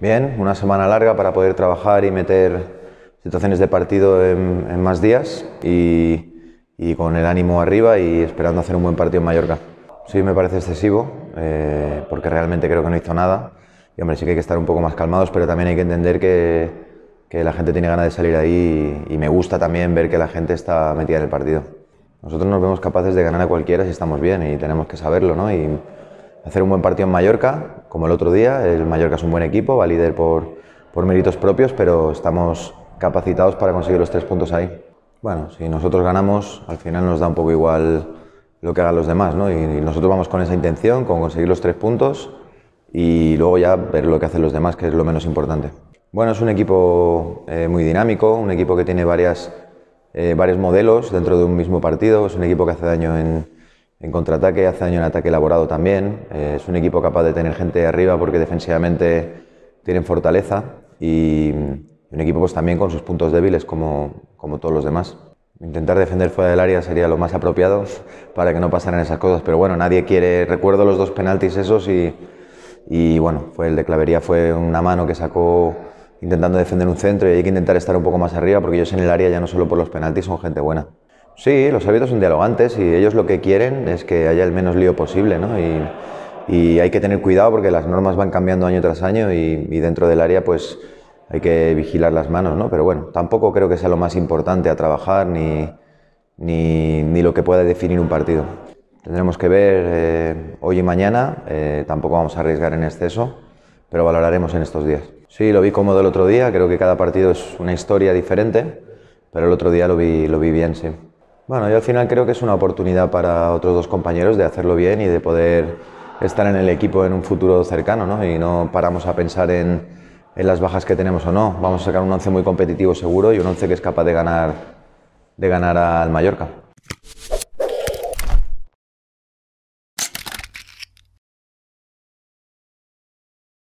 bien, una semana larga para poder trabajar y meter situaciones de partido en, más días y, con el ánimo arriba y esperando hacer un buen partido en Mallorca. Sí, me parece excesivo, eh, porque realmente creo que no hizo nada. Y hombre, sí que hay que estar un poco más calmados, pero también hay que entender que, la gente tiene ganas de salir ahí y, me gusta también ver que la gente está metida en el partido. Nosotros nos vemos capaces de ganar a cualquiera si estamos bien y tenemos que saberlo, ¿no? Y, hacer un buen partido en Mallorca, como el otro día. El Mallorca es un buen equipo, va líder por, méritos propios, pero estamos capacitados para conseguir los tres puntos ahí. Bueno, si nosotros ganamos, al final nos da un poco igual lo que hagan los demás, ¿no? Y, nosotros vamos con esa intención, con conseguir los tres puntos y luego ya ver lo que hacen los demás, que es lo menos importante. Bueno, es un equipo eh, muy dinámico, un equipo que tiene varias, eh, varios modelos dentro de un mismo partido, es un equipo que hace daño en, en contraataque hace año un ataque elaborado también. Eh, es un equipo capaz de tener gente arriba porque defensivamente tienen fortaleza y un equipo pues también con sus puntos débiles como, como todos los demás. Intentar defender fuera del área sería lo más apropiado para que no pasaran esas cosas, pero bueno, nadie quiere. Recuerdo los dos penaltis esos y, y bueno, fue el de Clavería fue una mano que sacó intentando defender un centro y hay que intentar estar un poco más arriba porque ellos en el área ya no solo por los penaltis son gente buena. Sí, los hábitos son dialogantes y ellos lo que quieren es que haya el menos lío posible, ¿no? Y, hay que tener cuidado porque las normas van cambiando año tras año y, dentro del área pues hay que vigilar las manos, ¿no? Pero bueno, tampoco creo que sea lo más importante a trabajar ni, ni, ni lo que pueda definir un partido. Tendremos que ver eh, hoy y mañana, eh, tampoco vamos a arriesgar en exceso, pero valoraremos en estos días. Sí, lo vi cómodo el otro día, creo que cada partido es una historia diferente, pero el otro día lo vi, lo vi bien, sí. Bueno, yo al final creo que es una oportunidad para otros dos compañeros de hacerlo bien y de poder estar en el equipo en un futuro cercano, ¿no? Y no paramos a pensar en, las bajas que tenemos o no. Vamos a sacar un once muy competitivo seguro y un once que es capaz de de ganar al Mallorca.